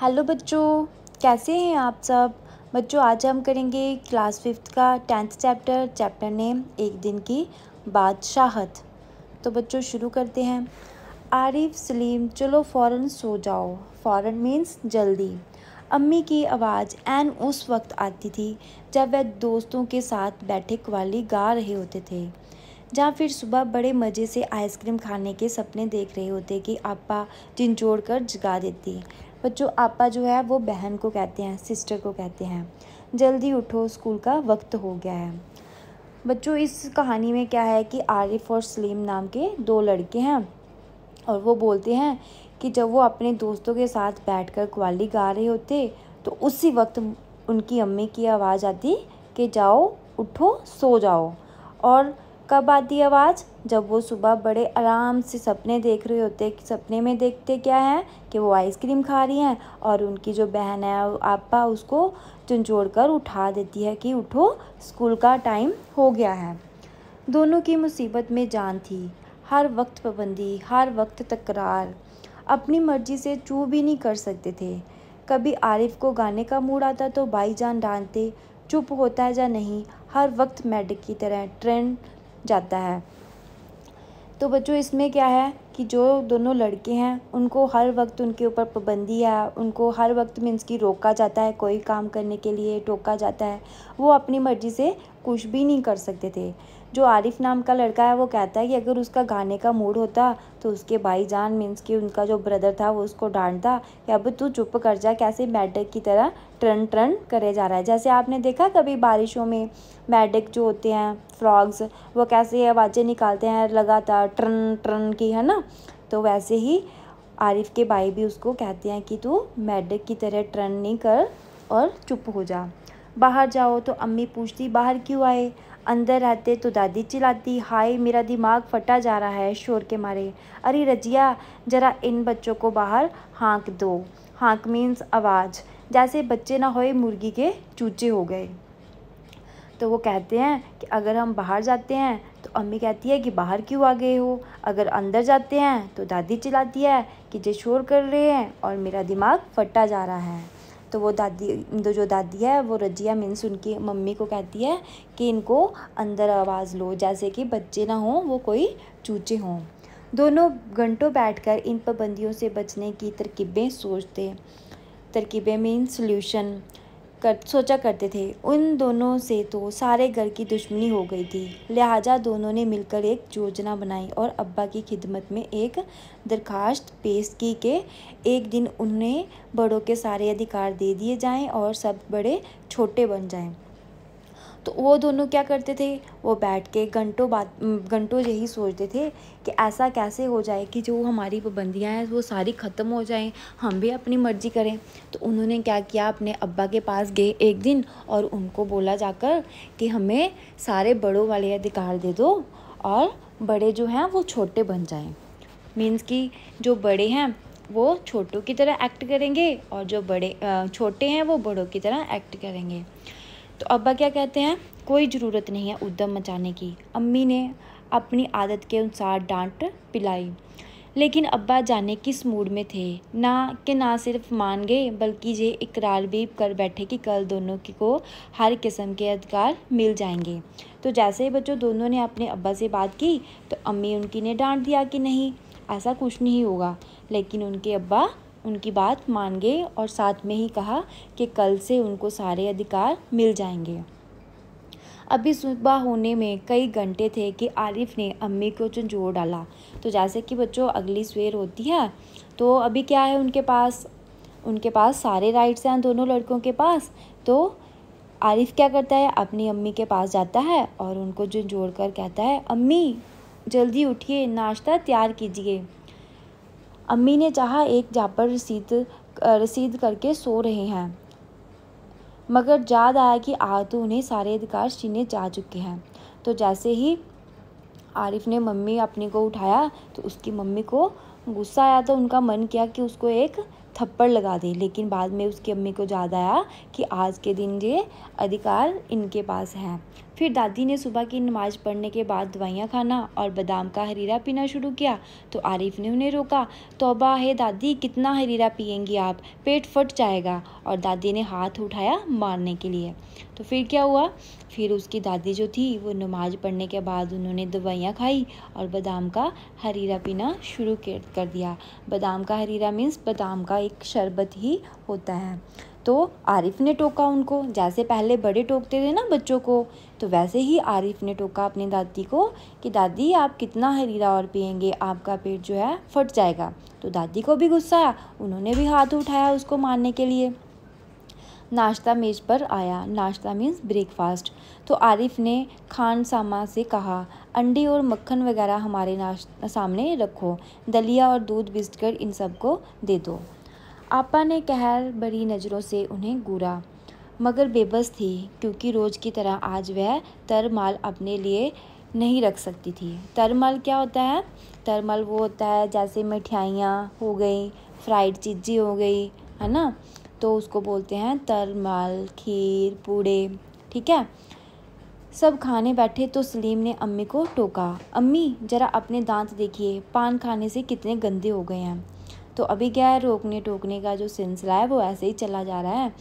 hello बच्चों कैसे हैं आप सब बच्चों आज हम करेंगे क्लास फिफ्थ का टेंथ चैप्टर चैप्टर नेम एक दिन की बादशाहत तो बच्चों शुरू करते हैं आरिफ सलीम चलो फ़ौरन सो जाओ फ़ौरन मीन्स जल्दी अम्मी की आवाज़ एन उस वक्त आती थी जब वह दोस्तों के साथ बैठे कवाली गा रहे होते थे जहाँ फिर सुबह बड़े मज़े से आइसक्रीम खाने के सपने देख रहे होते कि आपा चिंचोड़ कर जगा देती बच्चों आपा जो है वो बहन को कहते हैं सिस्टर को कहते हैं जल्दी उठो स्कूल का वक्त हो गया है बच्चों इस कहानी में क्या है कि आरिफ और सलीम नाम के दो लड़के हैं और वो बोलते हैं कि जब वो अपने दोस्तों के साथ बैठकर कवाली गा रहे होते तो उसी वक्त उनकी अम्मी की आवाज़ आती कि जाओ उठो सो जाओ और कब आती है आवाज़ जब वो सुबह बड़े आराम से सपने देख रहे होते हैं सपने में देखते क्या है कि वो आइसक्रीम खा रही हैं और उनकी जो बहन है आपा उसको चुनचोड़ कर उठा देती है कि उठो स्कूल का टाइम हो गया है दोनों की मुसीबत में जान थी हर वक्त पाबंदी हर वक्त तकरार अपनी मर्जी से चू भी नहीं कर सकते थे कभी आरिफ को गाने का मूड आता तो भाई जान डांटते चुप होता है या नहीं हर वक्त मेडिक की तरह ट्रेंड जाता है तो बच्चों इसमें क्या है कि जो दोनों लड़के हैं उनको हर वक्त उनके ऊपर पाबंदी है उनको हर वक्त मीन्स की रोका जाता है कोई काम करने के लिए टोका जाता है वो अपनी मर्ज़ी से कुछ भी नहीं कर सकते थे जो आरिफ नाम का लड़का है वो कहता है कि अगर उसका गाने का मूड होता तो उसके भाई जान मीन्स कि उनका जो ब्रदर था वो उसको डांटता कि अब तू चुप कर जा कैसे मैडक की तरह ट्रन ट्रन करे जा रहा है जैसे आपने देखा कभी बारिशों में मैडक जो होते हैं फ्रॉग्स वो कैसे आवाज़ें निकालते हैं लगातार ट्रन ट्रन की है ना तो वैसे ही आरिफ के भाई भी उसको कहते हैं कि तू मैडक की तरह ट्रन नहीं कर और चुप हो जा बाहर जाओ तो अम्मी पूछती बाहर क्यों आए अंदर रहते तो दादी चिल्लाती हाय मेरा दिमाग फटा जा रहा है शोर के मारे अरे रजिया ज़रा इन बच्चों को बाहर हाँक दो हाँक मीन्स आवाज़ जैसे बच्चे ना होए मुर्गी के चूचे हो गए तो वो कहते हैं कि अगर हम बाहर जाते हैं तो अम्मी कहती है कि बाहर क्यों आ गए हो अगर अंदर जाते हैं तो दादी चिल्लाती है कि जे शोर कर रहे हैं और मेरा दिमाग फटा जा रहा है तो वो दादी तो जो दादी है वो रजिया मीन्स उनकी मम्मी को कहती है कि इनको अंदर आवाज़ लो जैसे कि बच्चे ना हों वो कोई चूचे हों दोनों घंटों बैठकर इन पाबंदियों से बचने की तरकीबें सोचते तरकीबें मीन सोल्यूशन कर सोचा करते थे उन दोनों से तो सारे घर की दुश्मनी हो गई थी लिहाजा दोनों ने मिलकर एक योजना बनाई और अब्बा की खिदमत में एक दरखास्त पेश की कि एक दिन उन्हें बड़ों के सारे अधिकार दे दिए जाएं और सब बड़े छोटे बन जाएं तो वो दोनों क्या करते थे वो बैठ के घंटों बात घंटों यही सोचते थे कि ऐसा कैसे हो जाए कि जो हमारी पाबंदियाँ हैं वो सारी ख़त्म हो जाएं हम भी अपनी मर्ज़ी करें तो उन्होंने क्या किया अपने अब्बा के पास गए एक दिन और उनको बोला जाकर कि हमें सारे बड़ों वाले अधिकार दे दो और बड़े जो हैं वो छोटे बन जाएँ मीन्स कि जो बड़े हैं वो छोटों की तरह एक्ट करेंगे और जो बड़े छोटे हैं वो बड़ों की तरह एक्ट करेंगे तो अब्बा क्या कहते हैं कोई ज़रूरत नहीं है उद्धम मचाने की अम्मी ने अपनी आदत के अनुसार डांट पिलाई लेकिन अब्बा जाने किस मूड में थे ना कि ना सिर्फ मान गए बल्कि ये इकरार भी कर बैठे कि कल दोनों की को हर किस्म के अधिकार मिल जाएंगे तो जैसे ही बच्चों दोनों ने अपने अब्बा से बात की तो अम्मी उनकी ने डांट दिया कि नहीं ऐसा कुछ नहीं होगा लेकिन उनके अब्बा उनकी बात मान गए और साथ में ही कहा कि कल से उनको सारे अधिकार मिल जाएंगे अभी सुबह होने में कई घंटे थे कि आरिफ ने अम्मी को झंझोड़ डाला तो जैसे कि बच्चों अगली सवेर होती है तो अभी क्या है उनके पास उनके पास सारे राइट्स हैं दोनों लड़कों के पास तो आरिफ क्या करता है अपनी अम्मी के पास जाता है और उनको झंझोर कर कहता है अम्मी जल्दी उठिए नाश्ता तैयार कीजिए अम्मी ने चाह एक जापर रसीद रसीद करके सो रहे हैं मगर याद आया कि आ तो उन्हें सारे अधिकार छीने जा चुके हैं तो जैसे ही आरिफ ने मम्मी अपने को उठाया तो उसकी मम्मी को गुस्सा आया तो उनका मन किया कि उसको एक थप्पड़ लगा दे लेकिन बाद में उसकी अम्मी को याद आया कि आज के दिन ये अधिकार इनके पास हैं फिर दादी ने सुबह की नमाज़ पढ़ने के बाद दवाइयाँ खाना और बादाम का हरीरा पीना शुरू किया तो आरिफ ने उन्हें रोका तोबा है दादी कितना हरीरा पियेंगी आप पेट फट जाएगा और दादी ने हाथ उठाया मारने के लिए तो फिर क्या हुआ फिर उसकी दादी जो थी वो नमाज़ पढ़ने के बाद उन्होंने दवाइयाँ खाई और बादाम का हरीरा पीना शुरू कर दिया बादाम का हरीरा मीन्स बादाम का एक शरबत ही होता है तो आरिफ ने टोका उनको जैसे पहले बड़े टोकते थे ना बच्चों को तो वैसे ही आरिफ ने टोका अपनी दादी को कि दादी आप कितना हरीरा और पियेंगे आपका पेट जो है फट जाएगा तो दादी को भी गुस्सा आया उन्होंने भी हाथ उठाया उसको मारने के लिए नाश्ता मेज़ पर आया नाश्ता मीन्स ब्रेकफास्ट तो आरिफ ने खान सामा से कहा अंडे और मक्खन वगैरह हमारे नाश सामने रखो दलिया और दूध बिस्कट इन सबको दे दो आपा ने कहर भरी नज़रों से उन्हें घूरा मगर बेबस थी क्योंकि रोज़ की तरह आज वह तरमाल अपने लिए नहीं रख सकती थी तरमल क्या होता है तरमल वो होता है जैसे मिठाइयाँ हो गई फ्राइड चीज़ें हो गई है ना तो उसको बोलते हैं तरमल खीर पूड़े ठीक है सब खाने बैठे तो सलीम ने अम्मी को टोका अम्मी ज़रा अपने दांत देखिए पान खाने से कितने गंदे हो गए हैं तो अभी क्या है रोकने टोकने का जो सिलसिला है वो ऐसे ही चला जा रहा है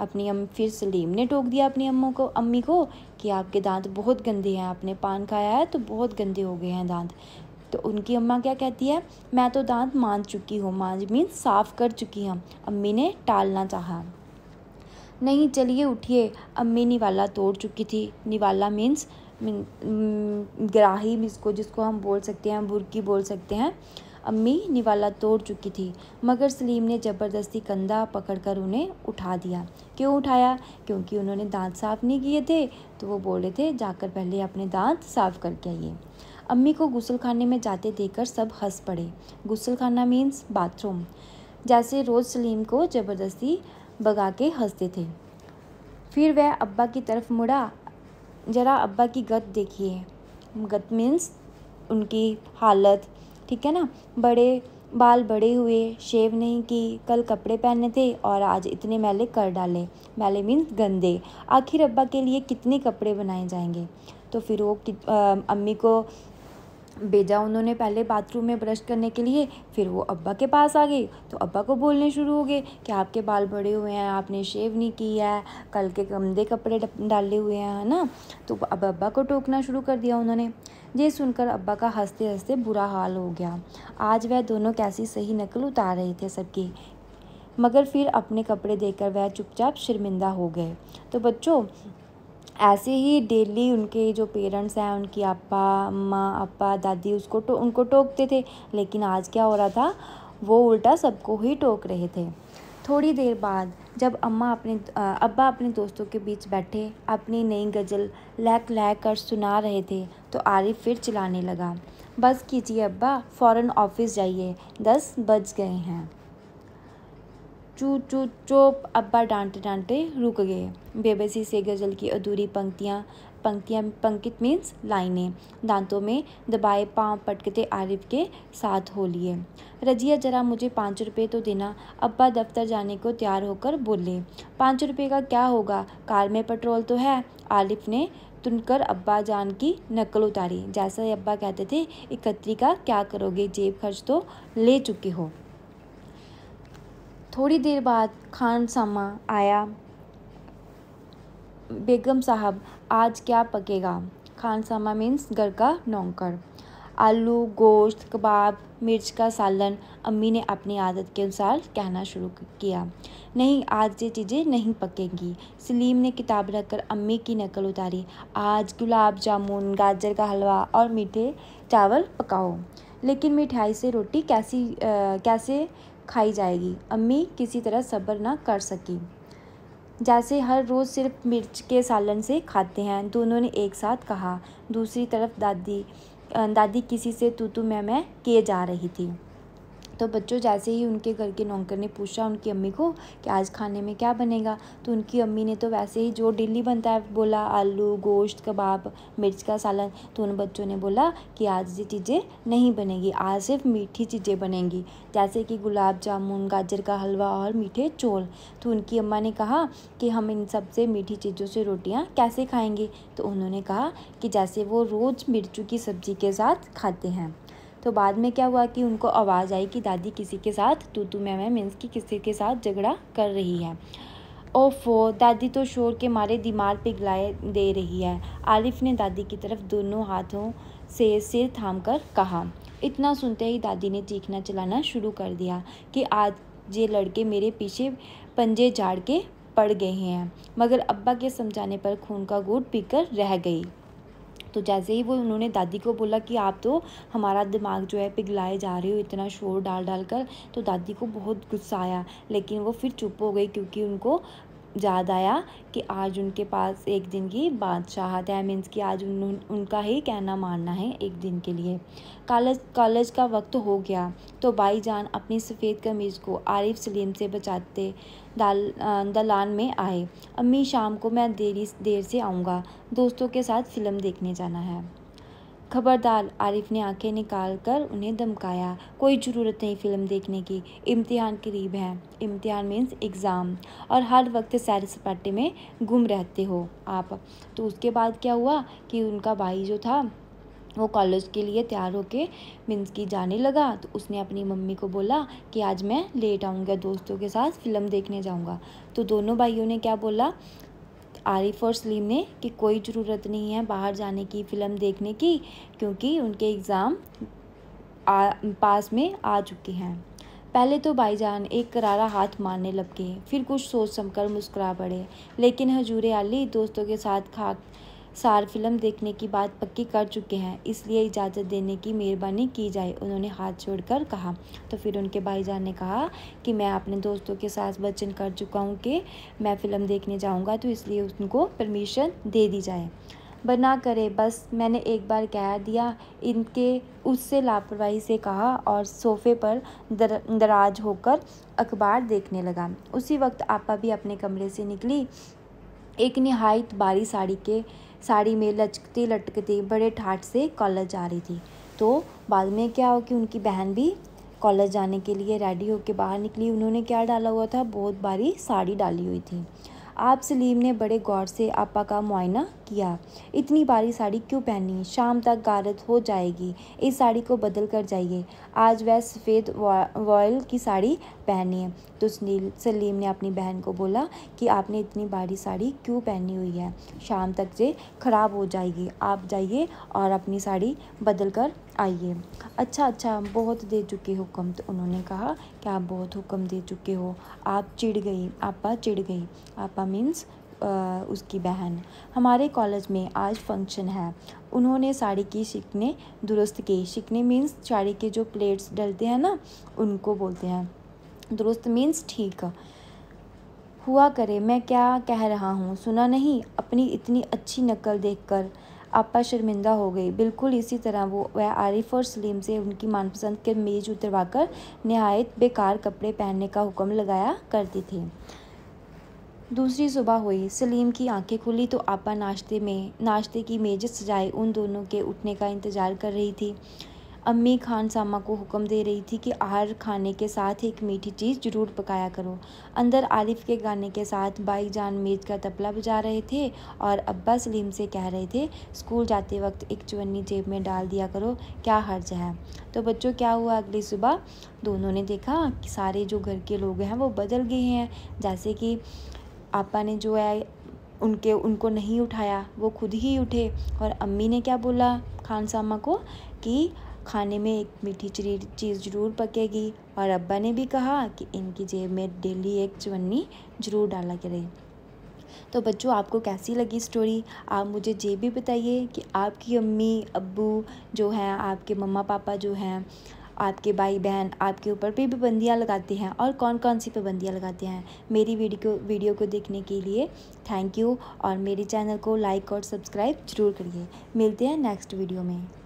अपनी अम फिर सलीम ने टोक दिया अपनी अम्मों को अम्मी को कि आपके दांत बहुत गंदे हैं आपने पान खाया है तो बहुत गंदे हो गए हैं दांत तो उनकी अम्मा क्या कहती है मैं तो दांत मान चुकी हूँ मांझ मीन साफ़ कर चुकी हूँ अम्मी ने टालना चाहा नहीं चलिए उठिए अम्मी निवाला तोड़ चुकी थी निवाला मीन्स ग्राही को जिसको हम बोल सकते हैं बुरकी बोल सकते हैं अम्मी निवाला तोड़ चुकी थी मगर सलीम ने ज़बरदस्ती कंधा पकड़कर उन्हें उठा दिया क्यों उठाया क्योंकि उन्होंने दांत साफ़ नहीं किए थे तो वो बोले थे जाकर पहले अपने दांत साफ़ करके आइए अम्मी को गुसल खाने में जाते देखकर सब हंस पड़े गुसल खाना मीन्स बाथरूम जैसे रोज़ सलीम को ज़बरदस्ती बगा के हंसते थे फिर वह अब्बा की तरफ मुड़ा ज़रा अब्बा की गत देखिए गत मीन्स उनकी हालत ठीक है ना बड़े बाल बड़े हुए शेव नहीं की कल कपड़े पहने थे और आज इतने मैले कर डाले मैले मीन्स गंदे आखिर अब्बा के लिए कितने कपड़े बनाए जाएंगे तो फिर वो आ, अम्मी को भेजा उन्होंने पहले बाथरूम में ब्रश करने के लिए फिर वो अब्बा के पास आ गई तो अब्बा को बोलने शुरू हो गए कि आपके बाल बड़े हुए हैं आपने शेव नहीं किया है कल के गंदे कपड़े डाले हुए हैं है ना तो अब अब्बा को टोकना शुरू कर दिया उन्होंने ये सुनकर अब्बा का हंसते हंसते बुरा हाल हो गया आज वह दोनों कैसी सही नकल उतार रहे थे सबकी मगर फिर अपने कपड़े देकर वह चुपचाप शर्मिंदा हो गए तो बच्चों ऐसे ही डेली उनके जो पेरेंट्स हैं उनकी अप्पा अम्मा अप्पा दादी उसको तो, उनको टोकते थे लेकिन आज क्या हो रहा था वो उल्टा सबको ही टोक रहे थे थोड़ी देर बाद जब अम्मा अपने अब्बा अपने दोस्तों के बीच बैठे अपनी नई गज़ल लहक लैक कर सुना रहे थे तो आरिफ फिर चिल्लाने लगा बस कीजिए अब्बा फ़ौरन ऑफिस जाइए दस बज गए हैं चू चू चोप अब्बा डांटे डांटे रुक गए बेबसी से गज़ल की अधूरी पंक्तियाँ पंक्तियाँ पंकित मीन्स लाइनें दांतों में दबाए पाँव पटकते आरिफ के साथ हो लिए रजिया जरा मुझे पाँच रुपये तो देना अब्बा दफ्तर जाने को तैयार होकर बोले पाँच रुपये का क्या होगा कार में पेट्रोल तो है आरिफ ने तुनकर अब्बा जान की नकल उतारी जैसा अब्बा कहते थे इकत्री का क्या करोगे जेब खर्च तो ले चुके हो थोड़ी देर बाद खान सामा आया बेगम साहब आज क्या पकेगा खान सामा मीन्स घर का नौकर आलू गोश्त कबाब मिर्च का सालन अम्मी ने अपनी आदत के अनुसार कहना शुरू किया नहीं आज ये चीज़ें नहीं पकेंगी सलीम ने किताब रखकर अम्मी की नकल उतारी आज गुलाब जामुन गाजर का हलवा और मीठे चावल पकाओ लेकिन मिठाई से रोटी कैसी आ, कैसे खाई जाएगी अम्मी किसी तरह सब्र ना कर सकी जैसे हर रोज़ सिर्फ मिर्च के सालन से खाते हैं दोनों ने एक साथ कहा दूसरी तरफ दादी दादी किसी से तू तू मैं मैं किए जा रही थी तो बच्चों जैसे ही उनके घर के नौकर ने पूछा उनकी अम्मी को कि आज खाने में क्या बनेगा तो उनकी अम्मी ने तो वैसे ही जो डेली बनता है बोला आलू गोश्त कबाब मिर्च का सालन तो उन बच्चों ने बोला कि आज ये चीज़ें नहीं बनेगी आज सिर्फ मीठी चीज़ें बनेंगी जैसे कि गुलाब जामुन गाजर का हलवा और मीठे चोल तो उनकी अम्मा ने कहा कि हम इन सबसे मीठी चीज़ों से रोटियाँ कैसे खाएँगे तो उन्होंने कहा कि जैसे वो रोज़ मिर्चू की सब्ज़ी के साथ खाते हैं तो बाद में क्या हुआ कि उनको आवाज़ आई कि दादी किसी के साथ तू तू मैं मैं मीन्स कि किसी के साथ झगड़ा कर रही है ओफो दादी तो शोर के मारे दिमाग पिघलाए दे रही है आलिफ ने दादी की तरफ दोनों हाथों से सिर थाम कर कहा इतना सुनते ही दादी ने चीखना चलाना शुरू कर दिया कि आज ये लड़के मेरे पीछे पंजे झाड़ के पड़ गए हैं मगर अब्बा के समझाने पर खून का गुट पीकर रह गई तो जैसे ही वो उन्होंने दादी को बोला कि आप तो हमारा दिमाग जो है पिघलाए जा रहे हो इतना शोर डाल डाल कर तो दादी को बहुत गुस्सा आया लेकिन वो फिर चुप हो गई क्योंकि उनको याद आया कि आज उनके पास एक दिन की बादशाहत है मीन्स कि आज उन, उनका ही कहना मानना है एक दिन के लिए कॉलेज कॉलेज का वक्त हो गया तो भाईजान अपनी सफ़ेद कमीज़ को आरिफ सलीम से बचाते दाल दलान में आए अम्मी शाम को मैं देरी देर से आऊँगा दोस्तों के साथ फ़िल्म देखने जाना है खबरदार आरिफ ने आंखें निकाल कर उन्हें धमकाया कोई ज़रूरत नहीं फिल्म देखने की इम्तिहान करीब है इम्तिहान मीन्स एग्ज़ाम और हर वक्त सैर सपाटे में गुम रहते हो आप तो उसके बाद क्या हुआ कि उनका भाई जो था वो कॉलेज के लिए तैयार होके मीन्स की जाने लगा तो उसने अपनी मम्मी को बोला कि आज मैं लेट आऊँगा दोस्तों के साथ फ़िल्म देखने जाऊँगा तो दोनों भाइयों ने क्या बोला आरिफ और सलीम ने कि कोई ज़रूरत नहीं है बाहर जाने की फ़िल्म देखने की क्योंकि उनके एग्ज़ाम पास में आ चुके हैं पहले तो भाईजान एक करारा हाथ मारने लग गए फिर कुछ सोच समकर मुस्कुरा पड़े लेकिन हजूर अली दोस्तों के साथ खा सार फिल्म देखने की बात पक्की कर चुके हैं इसलिए इजाज़त देने की मेहरबानी की जाए उन्होंने हाथ छोड़कर कहा तो फिर उनके भाईजान ने कहा कि मैं अपने दोस्तों के साथ वचन कर चुका हूँ कि मैं फ़िल्म देखने जाऊँगा तो इसलिए उनको परमिशन दे दी जाए बना करे बस मैंने एक बार कह दिया इनके उससे लापरवाही से कहा और सोफे पर दर, दराज होकर अखबार देखने लगा उसी वक्त आपा भी अपने कमरे से निकली एक निहायत बारी साड़ी के साड़ी में लचकती लटकती बड़े ठाट से कॉलेज जा रही थी तो बाद में क्या हो कि उनकी बहन भी कॉलेज जाने के लिए रेडी होकर बाहर निकली उन्होंने क्या डाला हुआ था बहुत भारी साड़ी डाली हुई थी आप सलीम ने बड़े गौर से आपा का मुआयना किया इतनी भारी साड़ी क्यों पहनी शाम तक गारत हो जाएगी इस साड़ी को बदल कर जाइए आज वह सफ़ेद वॉयल की साड़ी पहनी है तो सलीम ने अपनी बहन को बोला कि आपने इतनी भारी साड़ी क्यों पहनी हुई है शाम तक ये ख़राब हो जाएगी आप जाइए और अपनी साड़ी बदल कर आइए अच्छा अच्छा बहुत दे चुके हुक्म तो उन्होंने कहा कि आप बहुत हुक्म दे चुके हो आप चिढ़ गई आपा चिढ़ गई आपा मीन्स उसकी बहन हमारे कॉलेज में आज फंक्शन है उन्होंने साड़ी की शिकने दुरुस्त की शिकने मीन्स साड़ी के जो प्लेट्स डलते हैं ना उनको बोलते हैं दुरुस्त मीन्स ठीक हुआ करे मैं क्या कह रहा हूँ सुना नहीं अपनी इतनी अच्छी नकल देखकर आपा शर्मिंदा हो गई बिल्कुल इसी तरह वो वह आरिफ और सलीम से उनकी मनपसंद के मेज़ उतरवाकर नहायत बेकार कपड़े पहनने का हुक्म लगाया करती थी दूसरी सुबह हुई सलीम की आंखें खुली तो आपा नाश्ते में नाश्ते की मेज सजाए उन दोनों के उठने का इंतज़ार कर रही थी अम्मी खान सामा को हुक्म दे रही थी कि आहार खाने के साथ एक मीठी चीज़ ज़रूर पकाया करो अंदर आरिफ के गाने के साथ बाई जान मेज का तपला बजा रहे थे और अब्बा सलीम से कह रहे थे स्कूल जाते वक्त एक चुन्नी जेब में डाल दिया करो क्या हर्ज है तो बच्चों क्या हुआ अगली सुबह दोनों ने देखा कि सारे जो घर के लोग हैं वो बदल गए हैं जैसे कि आपा ने जो है उनके उनको नहीं उठाया वो खुद ही उठे और अम्मी ने क्या बोला खान सामा को कि खाने में एक मीठी चीज़ ज़रूर पकेगी और अब्बा ने भी कहा कि इनकी जेब में डेली एक चवन्नी ज़रूर डाला करें तो बच्चों आपको कैसी लगी स्टोरी आप मुझे ये भी बताइए कि आपकी अम्मी अब्बू जो हैं आपके मम्मा पापा जो हैं आपके भाई बहन आपके ऊपर भी पाबंदियाँ लगाते हैं और कौन कौन सी पाबंदियाँ लगाते हैं मेरी वीडियो वीडियो को देखने के लिए थैंक यू और मेरे चैनल को लाइक और सब्सक्राइब जरूर करिए मिलते हैं नेक्स्ट वीडियो में